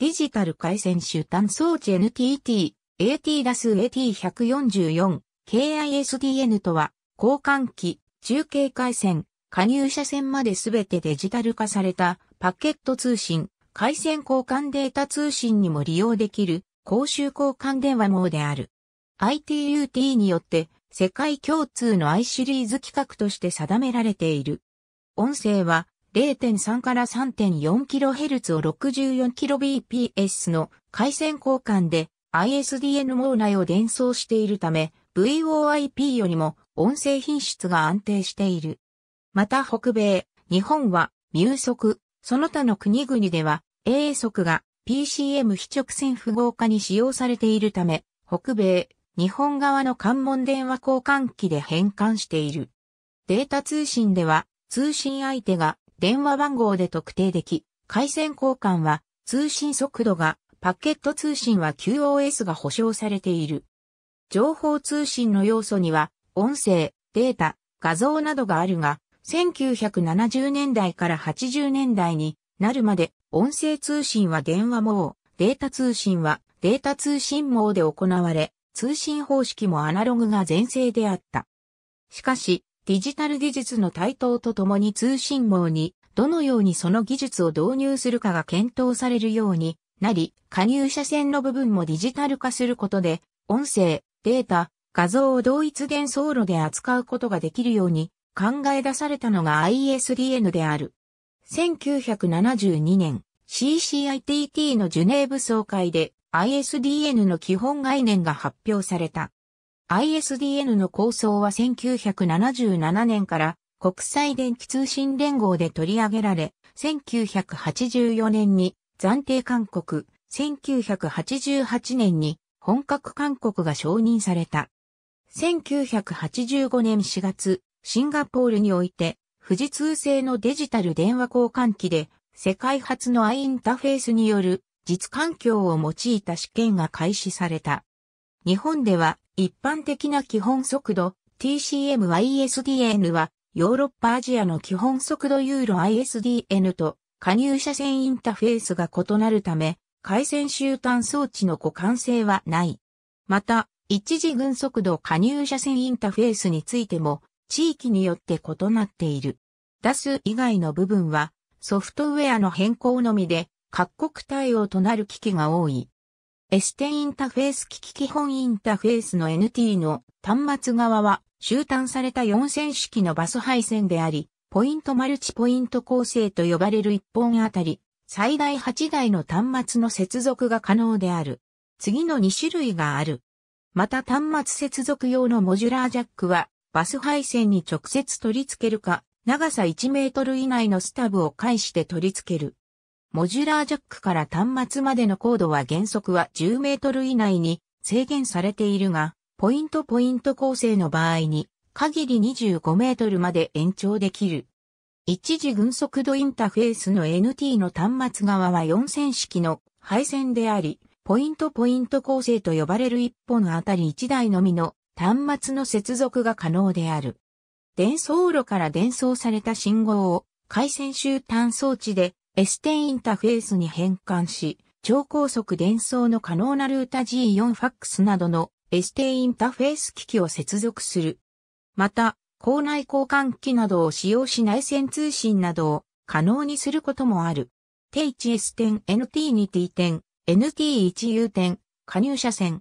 デジタル回線手端装置 NTT、AT-AT-144、KISDN とは、交換機、中継回線、加入車線まで全てデジタル化されたパケット通信、回線交換データ通信にも利用できる公衆交換電話網である。ITUT によって世界共通の i シリーズ規格として定められている。音声は0.3から 3.4kHz を 64kbps の回線交換で ISDN 網内を伝送しているため VOIP よりも音声品質が安定している。また北米、日本は、入速、その他の国々では、A 速が PCM 非直線符号化に使用されているため、北米、日本側の関門電話交換機で変換している。データ通信では、通信相手が電話番号で特定でき、回線交換は通信速度が、パケット通信は QoS が保証されている。情報通信の要素には、音声、データ、画像などがあるが、1970年代から80年代になるまで、音声通信は電話網、データ通信はデータ通信網で行われ、通信方式もアナログが全盛であった。しかし、デジタル技術の台頭とともに通信網に、どのようにその技術を導入するかが検討されるようになり、加入者線の部分もデジタル化することで、音声、データ、画像を同一元層路で扱うことができるように考え出されたのが ISDN である。1972年、CCITT のジュネーブ総会で ISDN の基本概念が発表された。ISDN の構想は1977年から国際電気通信連合で取り上げられ、1984年に暫定勧告、1988年に本格勧告が承認された。1985年4月、シンガポールにおいて、富士通製のデジタル電話交換機で、世界初のアインターフェースによる実環境を用いた試験が開始された。日本では一般的な基本速度 TCM-ISDN はヨーロッパアジアの基本速度ユーロ ISDN と加入車線インターフェースが異なるため回線終端装置の互換性はない。また、一時群速度加入車線インターフェースについても地域によって異なっている。出す以外の部分はソフトウェアの変更のみで各国対応となる機器が多い。エステインターフェース機器基本インターフェースの NT の端末側は集端された4線式のバス配線であり、ポイントマルチポイント構成と呼ばれる1本あたり、最大8台の端末の接続が可能である。次の2種類がある。また端末接続用のモジュラージャックは、バス配線に直接取り付けるか、長さ1メートル以内のスタブを介して取り付ける。モジュラージャックから端末までの高度は原則は10メートル以内に制限されているが、ポイントポイント構成の場合に限り25メートルまで延長できる。一時群速度インターフェースの NT の端末側は4000式の配線であり、ポイントポイント構成と呼ばれる1本あたり1台のみの端末の接続が可能である。伝送路から伝送された信号を回線終端装置で s テインターフェースに変換し、超高速伝送の可能なルータ G4 ファックスなどの s テインターフェース機器を接続する。また、校内交換機などを使用し内線通信などを可能にすることもある。T1S10NT2T 点、NT1U 点、加入者線。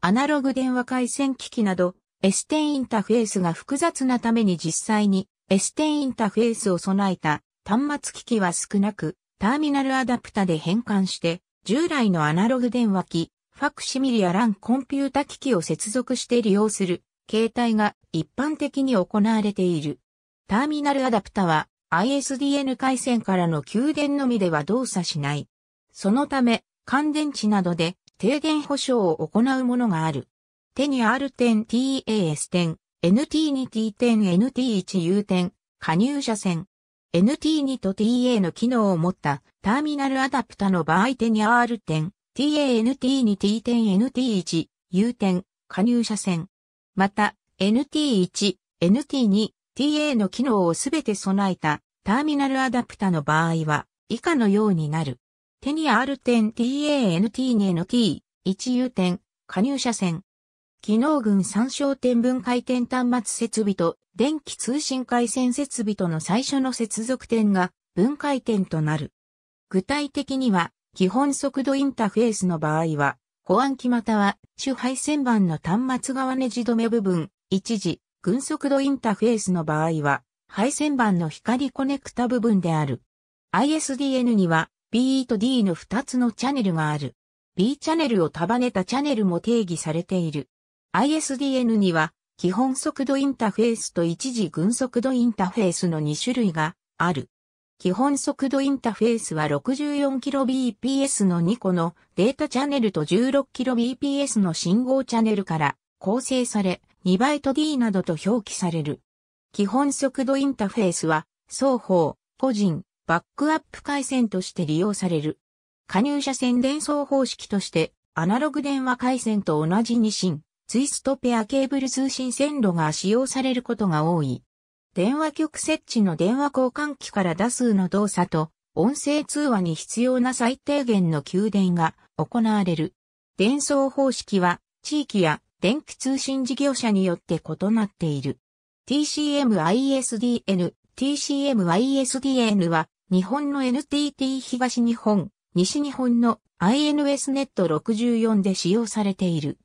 アナログ電話回線機器など、S10 インターフェースが複雑なために実際に S10 インターフェースを備えた端末機器は少なく、ターミナルアダプタで変換して、従来のアナログ電話機、ファクシミリやランコンピュータ機器を接続して利用する、携帯が一般的に行われている。ターミナルアダプタは ISDN 回線からの給電のみでは動作しない。そのため、乾電池などで停電保証を行うものがある。手に R10TAS10、NT2T10、NT1U10、加入者線、NT2 と TA の機能を持ったターミナルアダプタの場合手に R10、TANT2、T10、NT1、u 点加入車線。また、NT1、NT2、TA の機能をすべて備えたターミナルアダプタの場合は以下のようになる。手に R10、TA、NT2、NT、1 u 点加入車線。機能群参照点分回転端末設備と電気通信回線設備との最初の接続点が分回点となる。具体的には、基本速度インターフェースの場合は、保安機または主配線板の端末側ネジ止め部分、一時、群速度インターフェースの場合は、配線板の光コネクタ部分である。ISDN には B と D の2つのチャネルがある。B チャネルを束ねたチャネルも定義されている。ISDN には基本速度インタフェースと一時群速度インタフェースの2種類がある。基本速度インタフェースは 64kbps の2個のデータチャンネルと 16kbps の信号チャンネルから構成され2バイト d などと表記される。基本速度インタフェースは双方、個人、バックアップ回線として利用される。加入者線伝送方式としてアナログ電話回線と同じに進ツイストペアケーブル通信線路が使用されることが多い。電話局設置の電話交換機から打数の動作と音声通話に必要な最低限の給電が行われる。伝送方式は地域や電気通信事業者によって異なっている。TCM-ISDN、TCM-ISDN は日本の NTT 東日本、西日本の INS ネット64で使用されている。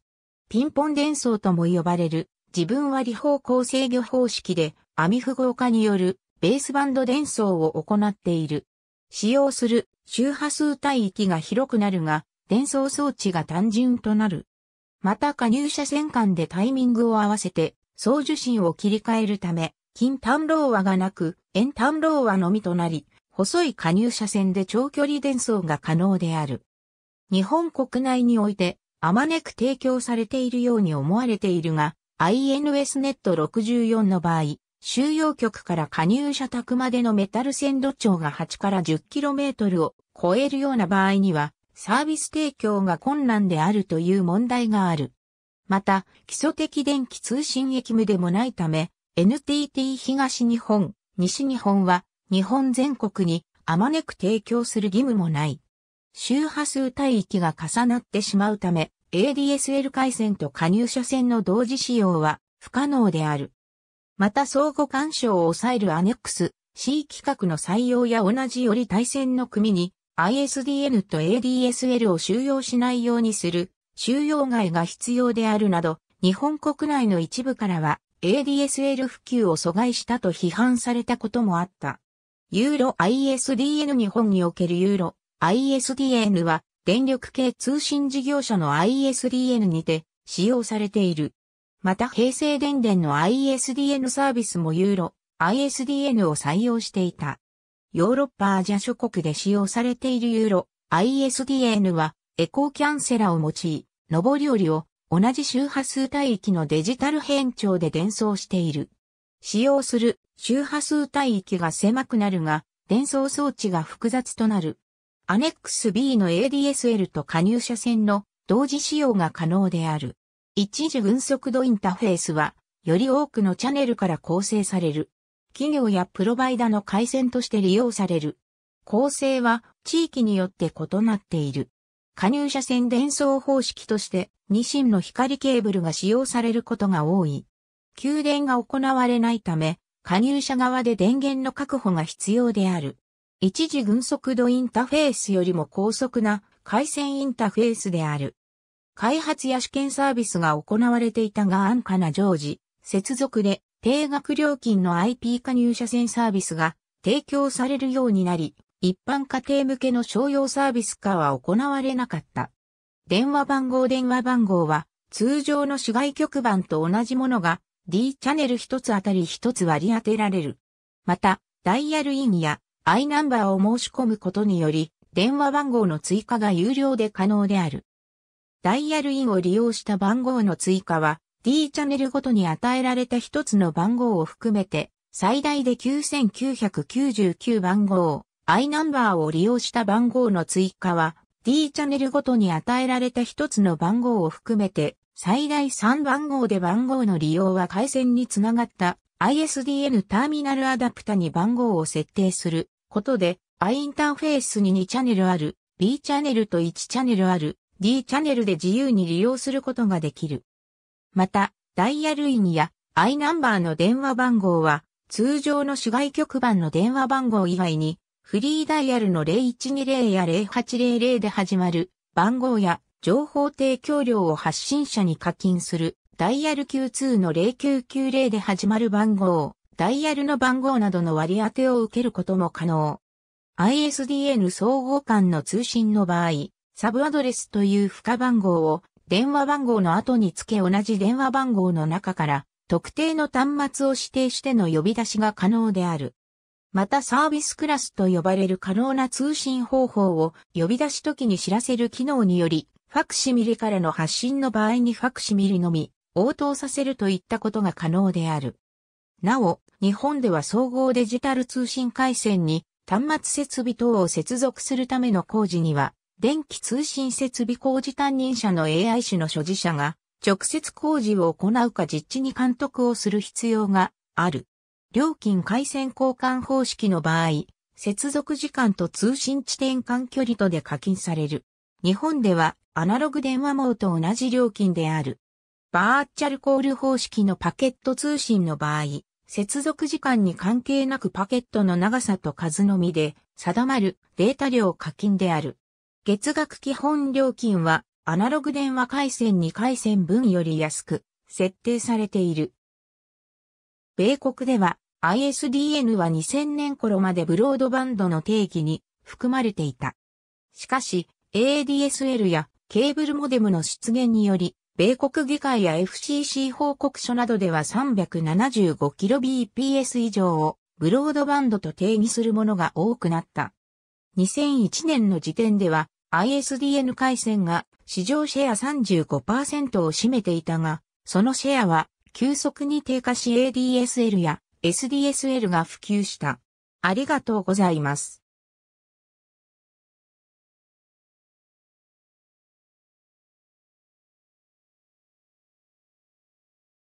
ピンポン伝送とも呼ばれる自分割方向制御方式で網符号化によるベースバンド伝送を行っている。使用する周波数帯域が広くなるが、伝送装置が単純となる。また加入者線間でタイミングを合わせて送受信を切り替えるため、近短ロ和がなく、円短ロ和のみとなり、細い加入者線で長距離伝送が可能である。日本国内においてあまねく提供されているように思われているが、INS ネット64の場合、収容局から加入者宅までのメタル線路長が8から 10km を超えるような場合には、サービス提供が困難であるという問題がある。また、基礎的電気通信駅務でもないため、NTT 東日本、西日本は日本全国にあまねく提供する義務もない。周波数帯域が重なってしまうため、ADSL 回線と加入者線の同時使用は不可能である。また相互干渉を抑えるアネックス C 規格の採用や同じより対戦の組に ISDN と ADSL を収容しないようにする収容外が必要であるなど、日本国内の一部からは ADSL 普及を阻害したと批判されたこともあった。ユーロ ISDN 日本におけるユーロ ISDN は電力系通信事業者の ISDN にて使用されている。また平成電電の ISDN サービスもユーロ ISDN を採用していた。ヨーロッパアジア諸国で使用されているユーロ ISDN はエコーキャンセラを用い、上り降りを同じ周波数帯域のデジタル変調で伝送している。使用する周波数帯域が狭くなるが、伝送装置が複雑となる。アネックス B の ADSL と加入者線の同時使用が可能である。一時分速度インターフェースは、より多くのチャネルから構成される。企業やプロバイダの回線として利用される。構成は地域によって異なっている。加入者線伝送方式としてニシンの光ケーブルが使用されることが多い。給電が行われないため、加入者側で電源の確保が必要である。一時群速度インターフェースよりも高速な回線インターフェースである。開発や試験サービスが行われていたが安価な常時、接続で定額料金の IP 加入者線サービスが提供されるようになり、一般家庭向けの商用サービス化は行われなかった。電話番号電話番号は通常の市外局番と同じものが D チャンネル一つあたり一つ割り当てられる。また、ダイヤルインや I ナンバーを申し込むことにより、電話番号の追加が有料で可能である。ダイヤルインを利用した番号の追加は、D チャンネルごとに与えられた一つの番号を含めて、最大で9999番号、I ナンバーを利用した番号の追加は、D チャンネルごとに与えられた一つの番号を含めて、最大3番号で番号の利用は回線につながった ISDN ターミナルアダプタに番号を設定することで、I インターフェースに2チャンネルある、B チャンネルと1チャンネルある、D チャンネルで自由に利用することができる。また、ダイヤルインや I ナンバーの電話番号は、通常の市外局番の電話番号以外に、フリーダイヤルの0120や0800で始まる番号や情報提供料を発信者に課金するダイヤル q 2の0990で始まる番号、ダイヤルの番号などの割り当てを受けることも可能。ISDN 総合間の通信の場合、サブアドレスという付加番号を電話番号の後につけ同じ電話番号の中から特定の端末を指定しての呼び出しが可能である。またサービスクラスと呼ばれる可能な通信方法を呼び出し時に知らせる機能により、ファクシミリからの発信の場合にファクシミリのみ応答させるといったことが可能である。なお、日本では総合デジタル通信回線に端末設備等を接続するための工事には、電気通信設備工事担任者の AI 種の所持者が、直接工事を行うか実地に監督をする必要がある。料金回線交換方式の場合、接続時間と通信地点間距離とで課金される。日本ではアナログ電話網と同じ料金である。バーチャルコール方式のパケット通信の場合、接続時間に関係なくパケットの長さと数のみで定まるデータ量課金である。月額基本料金はアナログ電話回線2回線分より安く設定されている。米国では ISDN は2000年頃までブロードバンドの定義に含まれていた。しかし ADSL やケーブルモデムの出現により米国議会や FCC 報告書などでは 375kbps 以上をブロードバンドと定義するものが多くなった。2001年の時点では ISDN 回線が市場シェア35%を占めていたが、そのシェアは急速に低下し ADSL や SDSL が普及した。ありがとうございます。